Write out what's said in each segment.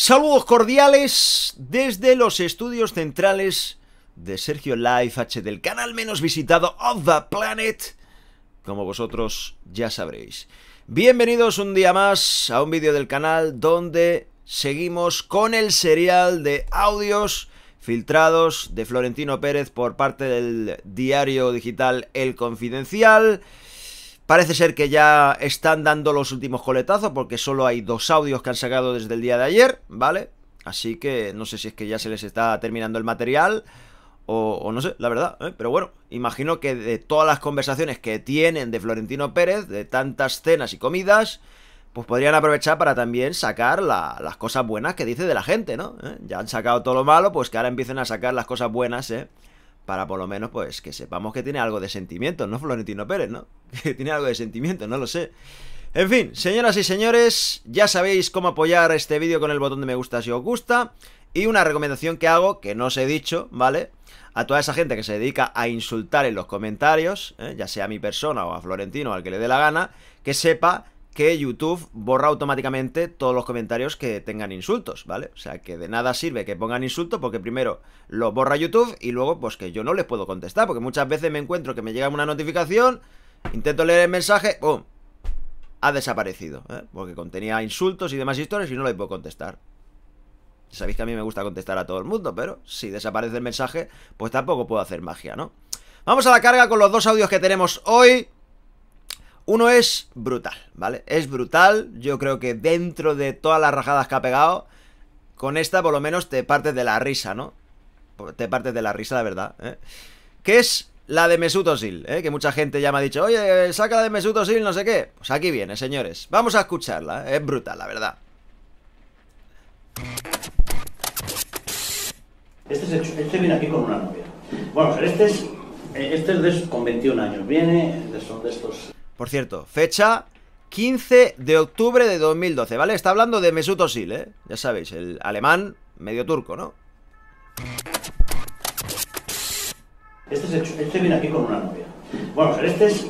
Saludos cordiales desde los estudios centrales de Sergio Live H del canal menos visitado of the planet, como vosotros ya sabréis. Bienvenidos un día más a un vídeo del canal donde seguimos con el serial de audios filtrados de Florentino Pérez por parte del diario digital El Confidencial. Parece ser que ya están dando los últimos coletazos porque solo hay dos audios que han sacado desde el día de ayer, ¿vale? Así que no sé si es que ya se les está terminando el material o, no sé, la verdad. ¿eh? Pero bueno, imagino que de todas las conversaciones que tienen de Florentino Pérez, de tantas cenas y comidas, pues podrían aprovechar para también sacar las cosas buenas que dice de la gente, ¿no? ¿Eh? Ya han sacado todo lo malo, pues que ahora empiecen a sacar las cosas buenas, ¿eh? para por lo menos pues que sepamos que tiene algo de sentimiento, ¿no, Florentino Pérez, no? Que tiene algo de sentimiento, no lo sé. En fin, señoras y señores, ya sabéis cómo apoyar este vídeo con el botón de me gusta si os gusta. Y una recomendación que hago, que no os he dicho, ¿vale? A toda esa gente que se dedica a insultar en los comentarios, ¿eh? ya sea a mi persona o a Florentino o al que le dé la gana, que sepa que YouTube borra automáticamente todos los comentarios que tengan insultos, ¿vale? O sea, que de nada sirve que pongan insultos porque primero los borra YouTube y luego pues que yo no les puedo contestar, porque muchas veces me encuentro que me llega una notificación, intento leer el mensaje, ¡pum! Ha desaparecido, ¿eh? porque contenía insultos y demás historias y no les puedo contestar. Sabéis que a mí me gusta contestar a todo el mundo, pero si desaparece el mensaje, pues tampoco puedo hacer magia, ¿no? Vamos a la carga con los dos audios que tenemos hoy. Uno es brutal, ¿vale? Es brutal, yo creo que dentro de todas las rajadas que ha pegado, con esta por lo menos te partes de la risa, ¿no? Te partes de la risa, la verdad, ¿eh? Que es la de Mesut Özil, ¿eh? que mucha gente ya me ha dicho, oye, saca la de Mesut Özil, no sé qué. Pues aquí viene, señores. Vamos a escucharla, ¿eh? es brutal, la verdad. Este, este, viene aquí con una novia. Bueno, este es, eh, este es de, con 21 años, viene, son de estos por cierto, fecha 15 de octubre de 2012, ¿vale? Está hablando de Mesut Özil, ¿eh? Ya sabéis, el alemán medio turco, ¿no? Este, este viene aquí con una novia. Bueno, pues este es,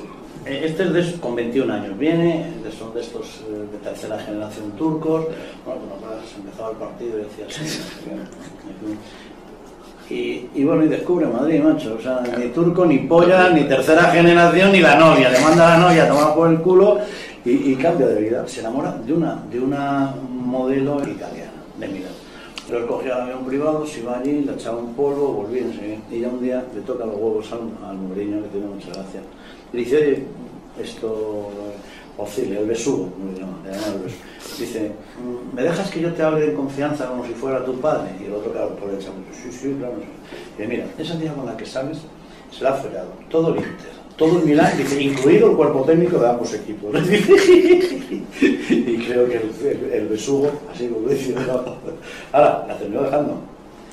eh, este es de, con 21 años, viene, son de estos eh, de tercera generación turcos. Bueno, cuando pues pues empezaba el partido y decía, y, bueno, y descubre Madrid, macho. O sea, ni turco, ni polla, ni tercera generación, ni la novia. Le manda a la novia a tomar por el culo y, y, cambia de vida. Se enamora de una, de una modelo italiana, de Milán. Pero cogía el avión privado, se iba allí, le echaba un polvo, volvía Y ya un día le toca los huevos al, al que tiene mucha gracia. Y dice, oye, esto Ocile, el besugo, no, dice, mm, ¿me dejas que yo te hable en confianza como si fuera tu padre? Y el otro, claro, por el chamo, sí, sí, claro. Dice, mira, esa tía con la que sales se la ha fregado, todo el Inter, todo el Milán, dice, incluido el cuerpo técnico de ambos equipos. y creo que el, besugo, así como dice, no. ahora, la terminó dejando.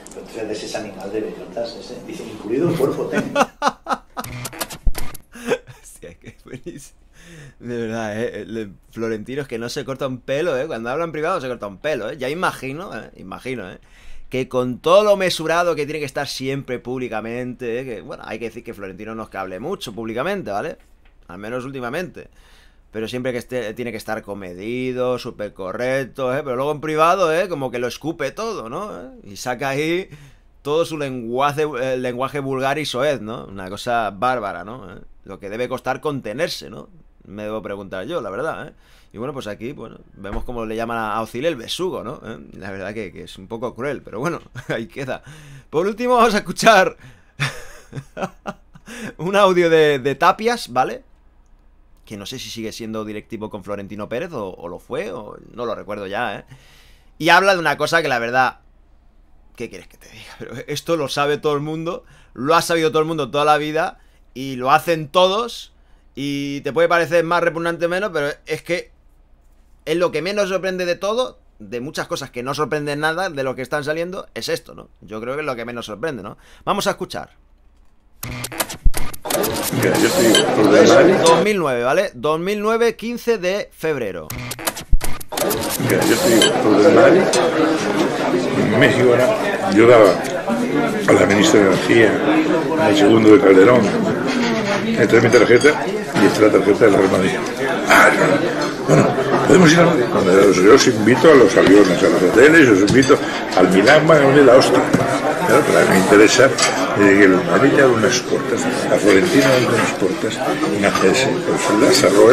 Entonces es ese animal de bellotas, dice, incluido el cuerpo técnico. De verdad, ¿eh? es eh, que no se corta un pelo, ¿eh? Cuando en privado se corta un pelo, ¿eh? Ya imagino, eh, Imagino, ¿eh? Que con todo lo mesurado que tiene que estar siempre públicamente, ¿eh? que, bueno, hay que decir que Florentino no es que hable mucho públicamente, ¿vale? Al menos últimamente. Pero siempre que esté, tiene que estar comedido, súper correcto, ¿eh? Pero luego en privado, ¿eh? Como que lo escupe todo, ¿no? Y saca ahí todo su lenguaje, el eh, lenguaje vulgar y soez, ¿no? Una cosa bárbara, ¿no? Lo que debe costar contenerse, ¿no? me debo preguntar yo, la verdad, ¿eh? Y bueno, pues aquí, bueno, vemos cómo le llaman a Ocil el besugo, ¿no? ¿Eh? La verdad que, es un poco cruel, pero bueno, ahí queda. Por último, vamos a escuchar un audio de, Tapias, ¿vale? Que no sé si sigue siendo directivo con Florentino Pérez o, o lo fue, o no lo recuerdo ya, ¿eh? Y habla de una cosa que la verdad ¿qué quieres que te diga? Pero esto lo sabe todo el mundo, lo ha sabido todo el mundo toda la vida y lo hacen todos y te puede parecer más repugnante o menos, pero es que es lo que menos sorprende de todo, de muchas cosas que no sorprenden nada de lo que están saliendo, es esto, ¿no? Yo creo que es lo que menos sorprende, ¿no? Vamos a escuchar. 2009, ¿vale? 2009, 15 de febrero. En México yo daba a la ministra de Energía, al segundo de Calderón, entre mi tarjeta y esta es la tarjeta del Real Madrid. Ah, no, podemos ir a Madrid. yo os invito a los aviones, a los hoteles, os invito al Milán, de la hostia. Claro, mí me interesa eh, que el Madrid haga unas puertas, a Florentina haga unas puertas, una GS, consulta, cerró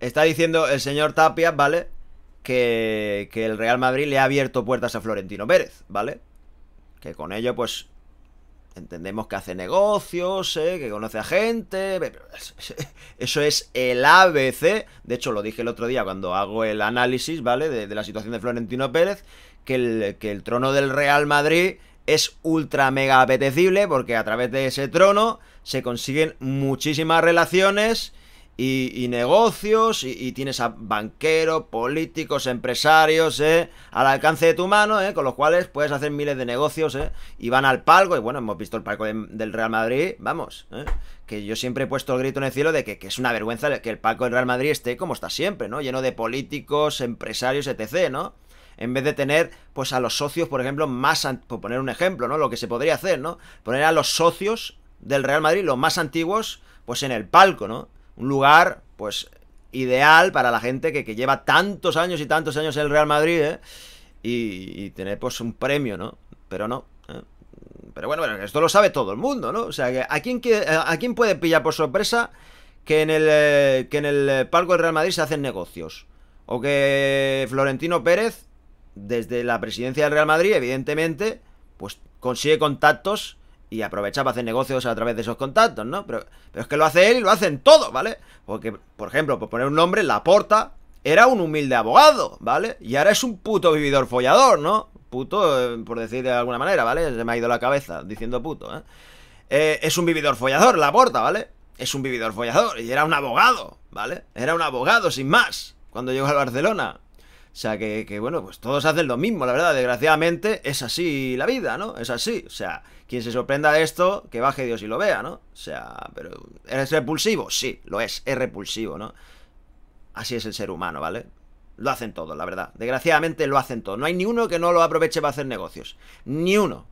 Está diciendo el señor Tapia, ¿vale? que el Real Madrid le ha abierto puertas a Florentino Pérez, ¿vale? Que con ello, pues, Entendemos que hace negocios, eh, que conoce a gente. Eso es el ABC. De hecho, lo dije el otro día cuando hago el análisis, ¿vale? De, la situación de Florentino Pérez. Que el, que el trono del Real Madrid es ultra mega apetecible. Porque a través de ese trono se consiguen muchísimas relaciones y, negocios, y, tienes a banqueros, políticos, empresarios, ¿eh? al alcance de tu mano, ¿eh? con los cuales puedes hacer miles de negocios, ¿eh? y van al palco, y bueno, hemos visto el palco del Real Madrid, vamos, ¿eh? que yo siempre he puesto el grito en el cielo de que, que, es una vergüenza que el palco del Real Madrid esté como está siempre, ¿no? Lleno de políticos, empresarios, etc., ¿no? en vez de tener pues a los socios, por ejemplo, más por poner un ejemplo, ¿no? Lo que se podría hacer, ¿no? Poner a los socios del Real Madrid, los más antiguos, pues en el palco, ¿no? un lugar, pues, ideal para la gente que, lleva tantos años y tantos años en el Real Madrid, ¿eh? y, tener, pues, un premio, ¿no? Pero no. ¿eh? Pero bueno, esto lo sabe todo el mundo, ¿no? O sea, que ¿a quién, a puede pillar por sorpresa que en el, eh, que en el eh, palco del Real Madrid se hacen negocios? O que Florentino Pérez, desde la presidencia del Real Madrid, evidentemente, pues consigue contactos y aprovechaba hacer negocios a través de esos contactos, ¿no? Pero, es que lo hace él y lo hacen todos, ¿vale? Porque, por ejemplo, por poner un nombre, Laporta era un humilde abogado, ¿vale? Y ahora es un puto vividor follador, ¿no? Puto, eh, por decir de alguna manera, ¿vale? Se me ha ido la cabeza diciendo puto, ¿eh? eh es un vividor follador, Laporta, ¿vale? Es un vividor follador y era un abogado, ¿vale? Era un abogado, sin más, cuando llegó al Barcelona. O sea que, bueno, pues todos hacen lo mismo, la verdad, desgraciadamente es así la vida, ¿no? Es así. O sea, quien se sorprenda de esto, que baje Dios y lo vea, ¿no? O sea, pero ¿eres repulsivo? Sí, lo es, es repulsivo, ¿no? Así es el ser humano, ¿vale? Lo hacen todos, la verdad. Desgraciadamente lo hacen todos. No hay ni uno que no lo aproveche para hacer negocios. Ni uno.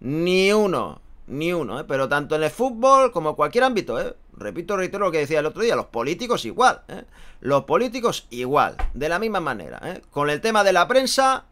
Ni uno. Ni uno, ¿eh? Pero tanto en el fútbol como en cualquier ámbito, ¿eh? Repito, reitero lo que decía el otro día, los políticos igual, ¿eh? Los políticos igual, de la misma manera, ¿eh? Con el tema de la prensa,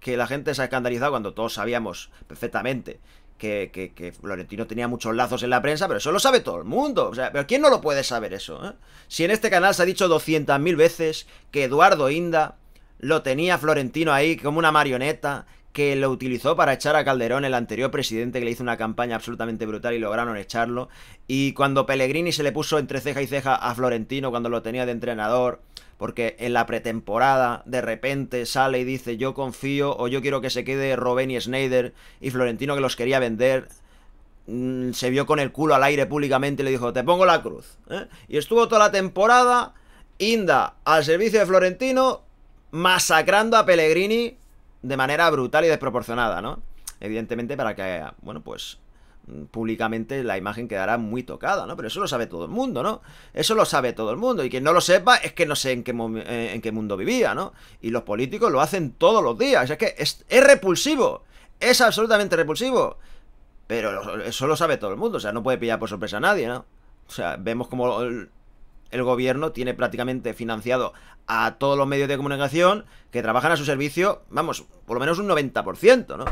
que la gente se ha escandalizado cuando todos sabíamos perfectamente que, que, Florentino tenía muchos lazos en la prensa, pero eso lo sabe todo el mundo. O sea, pero ¿quién no lo puede saber eso? ¿eh? Si en este canal se ha dicho 200.000 veces que Eduardo Inda lo tenía Florentino ahí como una marioneta, que lo utilizó para echar a Calderón, el anterior presidente, que le hizo una campaña absolutamente brutal y lograron echarlo. Y cuando Pellegrini se le puso entre ceja y ceja a Florentino cuando lo tenía de entrenador, porque en la pretemporada de repente sale y dice yo confío o yo quiero que se quede Robben y Schneider y Florentino que los quería vender. Mm, se vio con el culo al aire públicamente y le dijo, te pongo la cruz. ¿eh? Y estuvo toda la temporada Inda al servicio de Florentino, masacrando a Pellegrini de manera brutal y desproporcionada, ¿no? Evidentemente para que, bueno, pues mm, públicamente la imagen quedará muy tocada, ¿no? Pero eso lo sabe todo el mundo, ¿no? Eso lo sabe todo el mundo. Y quien no lo sepa es que no sé en qué, eh, en qué mundo vivía, ¿no? Y los políticos lo hacen todos los días. es que es, es, repulsivo. Es absolutamente repulsivo. Pero eso lo sabe todo el mundo. O sea, no puede pillar por sorpresa a nadie, ¿no? O sea, vemos como el gobierno tiene prácticamente financiado a todos los medios de comunicación que trabajan a su servicio, vamos, por lo menos un 90%, ¿no?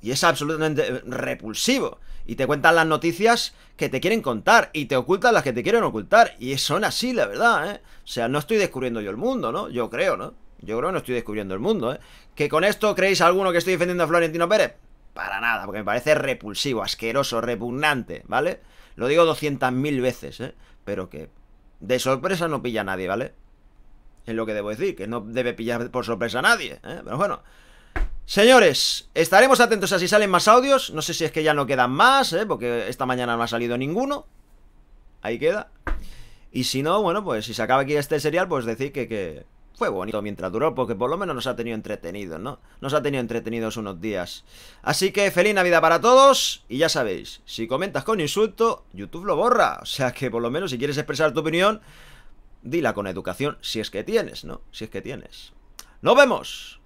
Y es absolutamente repulsivo. Y te cuentan las noticias que te quieren contar y te ocultan las que te quieren ocultar. Y son así, la verdad, ¿eh? O sea, no estoy descubriendo yo el mundo, ¿no? Yo creo, ¿no? Yo creo que no estoy descubriendo el mundo, ¿eh? ¿Que con esto creéis alguno que estoy defendiendo a Florentino Pérez? Para nada, porque me parece repulsivo, asqueroso, repugnante, ¿vale? Lo digo 200.000 veces, ¿eh? Pero que de sorpresa no pilla nadie, ¿vale? Es lo que debo decir, que no debe pillar por sorpresa a nadie, ¿eh? Pero bueno. Señores, estaremos atentos a si salen más audios. No sé si es que ya no quedan más, ¿eh? Porque esta mañana no ha salido ninguno. Ahí queda. Y si no, bueno, pues si se acaba aquí este serial, pues decir que, que, fue bonito mientras duró, porque por lo menos nos ha tenido entretenidos, ¿no? Nos ha tenido entretenidos unos días. Así que feliz Navidad para todos, y ya sabéis, si comentas con insulto, YouTube lo borra. O sea que por lo menos si quieres expresar tu opinión, dila con educación, si es que tienes, ¿no? Si es que tienes. ¡Nos vemos!